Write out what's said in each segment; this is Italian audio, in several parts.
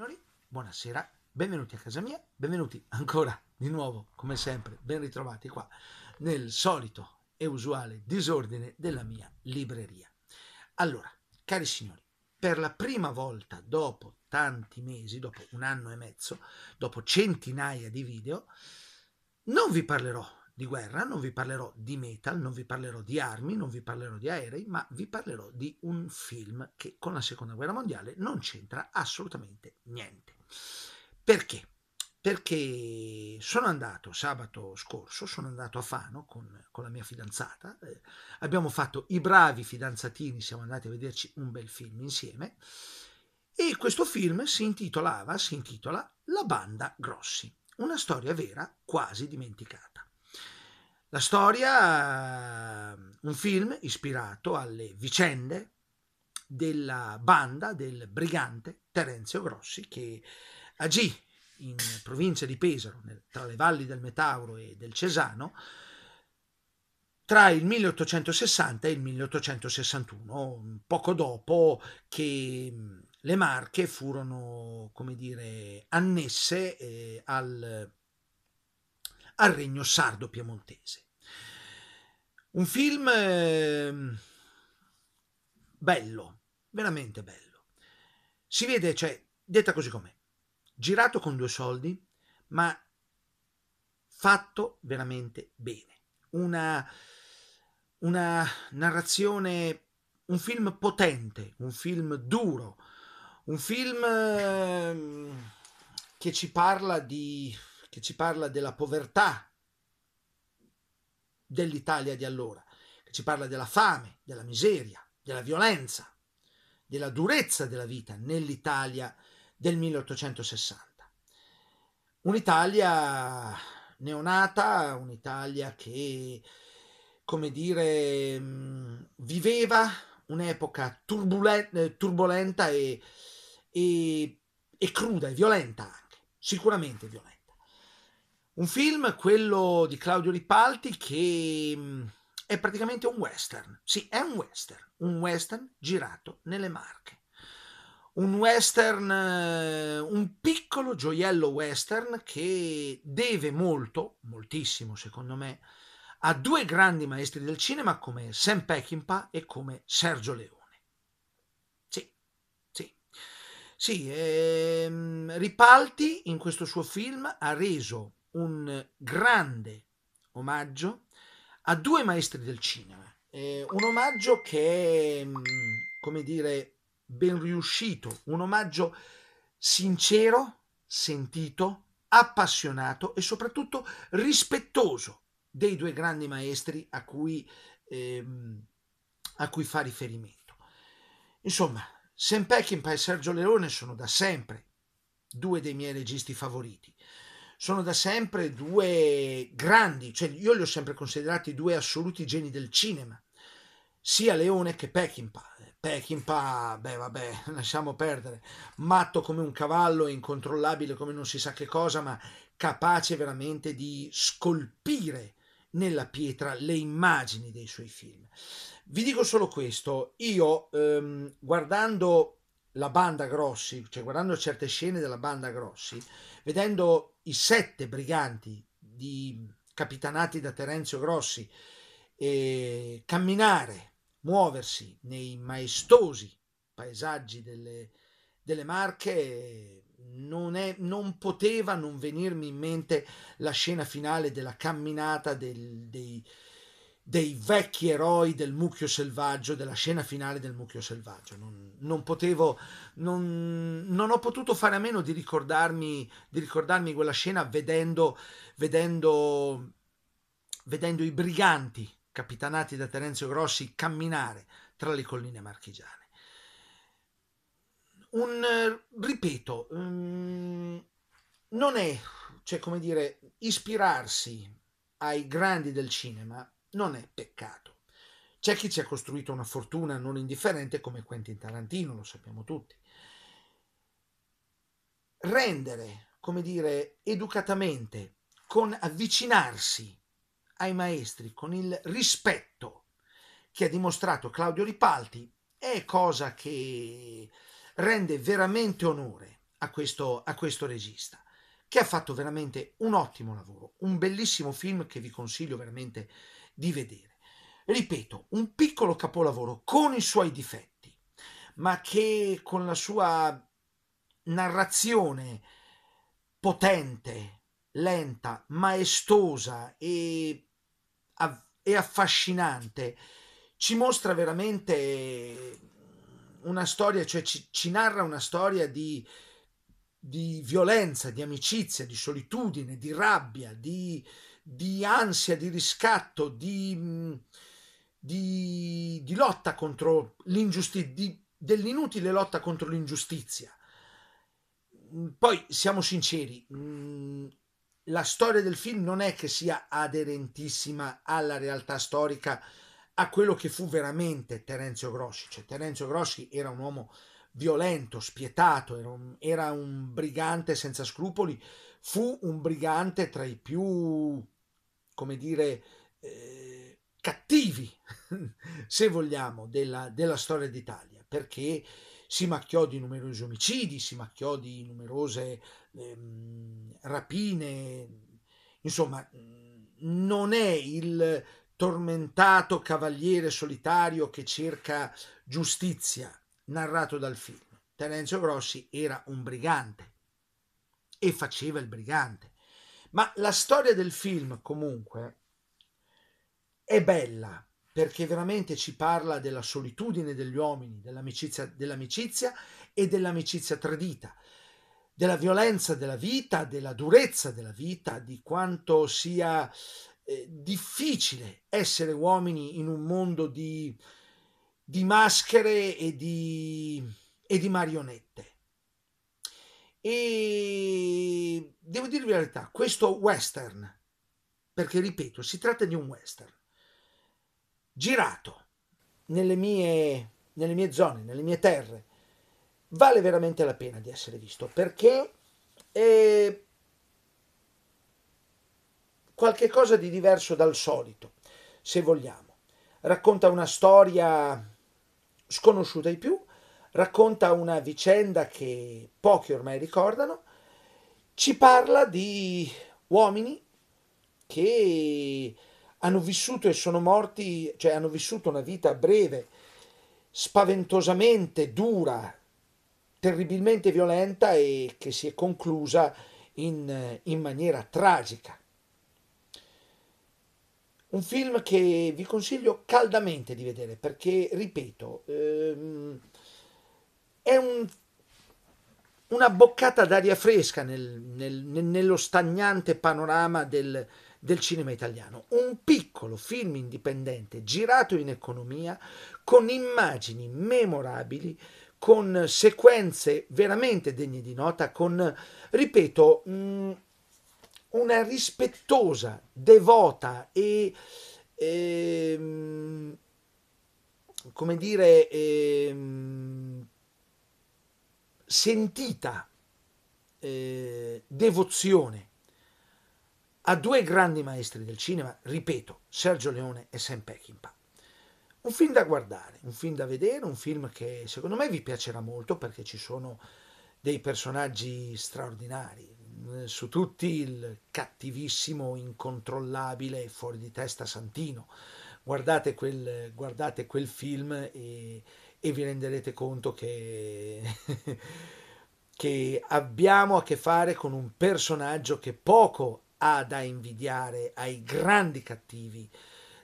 Signori, buonasera, benvenuti a casa mia, benvenuti ancora di nuovo, come sempre, ben ritrovati qua nel solito e usuale disordine della mia libreria. Allora, cari signori, per la prima volta dopo tanti mesi, dopo un anno e mezzo, dopo centinaia di video, non vi parlerò di guerra, non vi parlerò di metal, non vi parlerò di armi, non vi parlerò di aerei, ma vi parlerò di un film che con la seconda guerra mondiale non c'entra assolutamente niente. Perché? Perché sono andato sabato scorso, sono andato a Fano con, con la mia fidanzata, eh, abbiamo fatto i bravi fidanzatini, siamo andati a vederci un bel film insieme e questo film si intitolava, si intitola La banda Grossi, una storia vera quasi dimenticata. La storia, un film ispirato alle vicende della banda del brigante Terenzio Grossi che agì in provincia di Pesaro, tra le valli del Metauro e del Cesano, tra il 1860 e il 1861, poco dopo che le Marche furono, come dire, annesse eh, al al regno sardo-piemontese. Un film eh, bello, veramente bello. Si vede, cioè, detta così com'è, girato con due soldi, ma fatto veramente bene. Una, una narrazione, un film potente, un film duro, un film eh, che ci parla di che ci parla della povertà dell'Italia di allora, che ci parla della fame, della miseria, della violenza, della durezza della vita nell'Italia del 1860. Un'Italia neonata, un'Italia che, come dire, viveva un'epoca turbolenta e, e, e cruda e violenta anche, sicuramente violenta. Un film, quello di Claudio Ripalti, che mm, è praticamente un western. Sì, è un western, un western girato nelle Marche. Un western, eh, un piccolo gioiello western che deve molto, moltissimo secondo me, a due grandi maestri del cinema come Sam Peckinpah e come Sergio Leone. Sì, sì. Sì, ehm, Ripalti in questo suo film ha reso un grande omaggio a due maestri del cinema. Eh, un omaggio che è, mm, come dire, ben riuscito, un omaggio sincero, sentito, appassionato e soprattutto rispettoso dei due grandi maestri a cui, ehm, a cui fa riferimento. Insomma, Sam Peckinpah e Sergio Leone sono da sempre due dei miei registi favoriti sono da sempre due grandi, cioè io li ho sempre considerati due assoluti geni del cinema, sia Leone che Peckinpah. Peckinpah, beh vabbè, lasciamo perdere, matto come un cavallo, incontrollabile come non si sa che cosa, ma capace veramente di scolpire nella pietra le immagini dei suoi film. Vi dico solo questo, io ehm, guardando la banda Grossi, cioè guardando certe scene della banda Grossi, vedendo i sette briganti di, capitanati da Terenzio Grossi eh, camminare, muoversi nei maestosi paesaggi delle, delle Marche, non, è, non, poteva non venirmi in mente la scena finale della camminata del, dei, dei vecchi eroi del mucchio selvaggio, della scena finale del mucchio selvaggio. Non, non potevo, non, non, ho potuto fare a meno di ricordarmi, di ricordarmi quella scena vedendo, vedendo, vedendo i briganti capitanati da Terenzio Grossi camminare tra le colline marchigiane. Un, ripeto, um, non è, cioè come dire, ispirarsi ai grandi del cinema non è peccato. C'è chi ci ha costruito una fortuna non indifferente come Quentin Tarantino, lo sappiamo tutti. Rendere, come dire, educatamente, con avvicinarsi ai maestri, con il rispetto che ha dimostrato Claudio Ripalti, è cosa che rende veramente onore a questo, a questo regista che ha fatto veramente un ottimo lavoro, un bellissimo film che vi consiglio veramente di vedere. Ripeto, un piccolo capolavoro con i suoi difetti, ma che con la sua narrazione potente, lenta, maestosa e, e affascinante, ci mostra veramente una storia, cioè ci, ci narra una storia di, di, violenza, di amicizia, di solitudine, di rabbia, di, di ansia, di riscatto, di, mm, di, di lotta contro l'ingiustizia, dell'inutile lotta contro l'ingiustizia. Mm, poi siamo sinceri, mm, la storia del film non è che sia aderentissima alla realtà storica, a quello che fu veramente Terenzio Grossi. Cioè, Terenzio Grossi era un uomo violento, spietato, era un, era un brigante senza scrupoli, fu un brigante tra i più come dire, eh, cattivi, se vogliamo, della, della storia d'Italia, perché si macchiò di numerosi omicidi, si macchiò di numerose ehm, rapine, insomma, non è il tormentato cavaliere solitario che cerca giustizia narrato dal film. Terenzio Grossi era un brigante e faceva il brigante ma la storia del film comunque è bella perché veramente ci parla della solitudine degli uomini, dell'amicizia, dell'amicizia e dell'amicizia tradita, della violenza della vita, della durezza della vita, di quanto sia eh, difficile essere uomini in un mondo di, di maschere e di, e di marionette. E devo dirvi la verità, questo western, perché ripeto, si tratta di un western, girato nelle mie, nelle mie zone, nelle mie terre, vale veramente la pena di essere visto perché è qualche cosa di diverso dal solito, se vogliamo. Racconta una storia sconosciuta ai più, racconta una vicenda che pochi ormai ricordano, ci parla di uomini che hanno vissuto e sono morti, cioè hanno vissuto una vita breve, spaventosamente dura, terribilmente violenta e che si è conclusa in, in maniera tragica. Un film che vi consiglio caldamente di vedere perché, ripeto, ehm, è un, una boccata d'aria fresca nel, nel, nello stagnante panorama del, del cinema italiano. Un piccolo film indipendente girato in economia con immagini memorabili, con sequenze veramente degne di nota, con, ripeto, mh, mm, una rispettosa, devota e, e ehm, come dire, e, ehm, sentita eh, devozione a due grandi maestri del cinema, ripeto, Sergio Leone e Sam Peckinpah. Un film da guardare, un film da vedere, un film che secondo me vi piacerà molto perché ci sono dei personaggi straordinari, eh, su tutti il cattivissimo, incontrollabile e fuori di testa Santino. Guardate quel, guardate quel film e e vi renderete conto che, che abbiamo a che fare con un personaggio che poco ha da invidiare ai grandi cattivi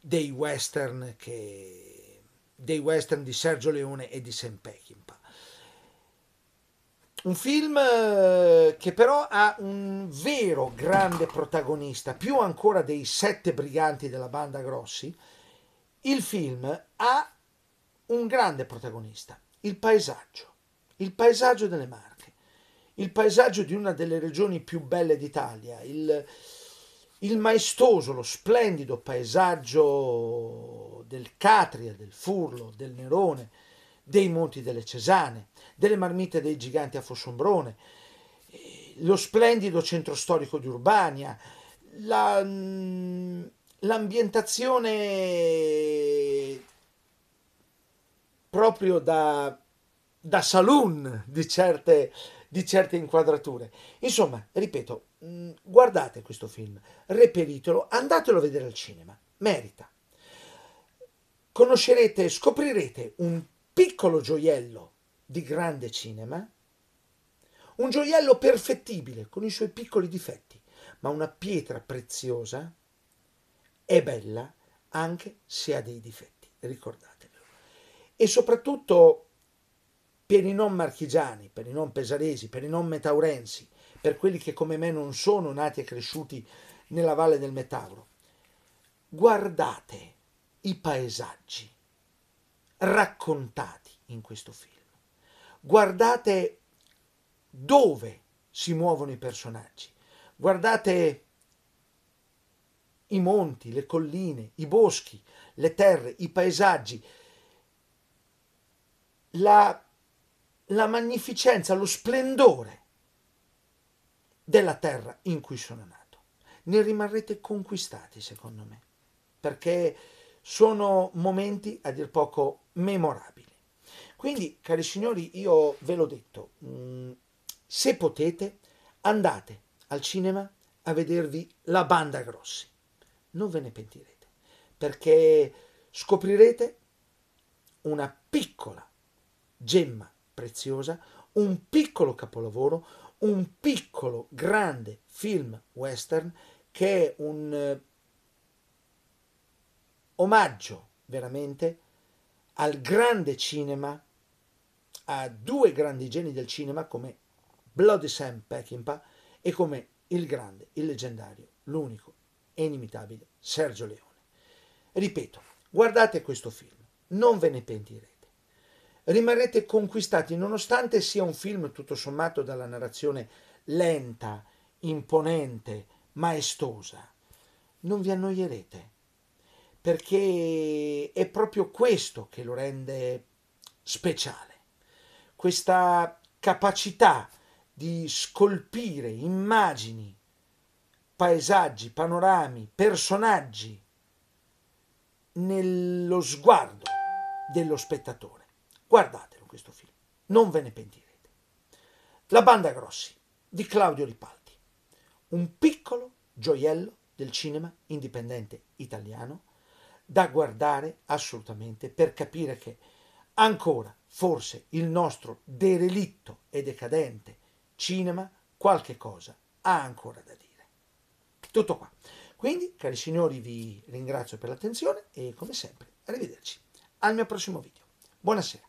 dei western, che, dei western di Sergio Leone e di Sam Peckinpah. Un film eh, che però ha un vero grande protagonista, più ancora dei sette briganti della banda Grossi. Il film ha un grande protagonista, il paesaggio, il paesaggio delle Marche, il paesaggio di una delle regioni più belle d'Italia, il, il maestoso, lo splendido paesaggio del Catria, del Furlo, del Nerone, dei Monti delle Cesane, delle marmite dei giganti a Fossombrone, eh, lo splendido centro storico di Urbania, la, mm, l'ambientazione proprio da, da saloon di certe, di certe inquadrature. Insomma, ripeto, mm, guardate questo film, reperitelo, andatelo a vedere al cinema, merita. Conoscerete, scoprirete un piccolo gioiello di grande cinema, un gioiello perfettibile con i suoi piccoli difetti, ma una pietra preziosa e bella anche se ha dei difetti, ricordate e soprattutto per i non marchigiani, per i non pesaresi, per i non metaurensi, per quelli che come me non sono nati e cresciuti nella valle del Metauro. Guardate i paesaggi raccontati in questo film. Guardate dove si muovono i personaggi. Guardate i monti, le colline, i boschi, le terre, i paesaggi, la, la magnificenza, lo splendore della terra in cui sono nato. Ne rimarrete conquistati, secondo me, perché sono momenti a dir poco memorabili. Quindi, cari signori, io ve l'ho detto, mm, se potete, andate al cinema a vedervi la banda grossi. Non ve ne pentirete, perché scoprirete una piccola gemma preziosa, un piccolo capolavoro, un piccolo grande film western che è un eh, omaggio veramente al grande cinema, a due grandi geni del cinema come Bloody Sam Peckinpah e come il grande, il leggendario, l'unico e inimitabile Sergio Leone. Ripeto, guardate questo film, non ve ne pentirete rimarrete conquistati, nonostante sia un film tutto sommato dalla narrazione lenta, imponente, maestosa. Non vi annoierete, perché è proprio questo che lo rende speciale, questa capacità di scolpire immagini, paesaggi, panorami, personaggi nello sguardo dello spettatore. Guardatelo questo film, non ve ne pentirete. La banda Grossi di Claudio Ripaldi, un piccolo gioiello del cinema indipendente italiano da guardare assolutamente per capire che ancora forse il nostro derelitto e decadente cinema qualche cosa ha ancora da dire. Tutto qua. Quindi, cari signori, vi ringrazio per l'attenzione e come sempre, arrivederci al mio prossimo video. Buonasera.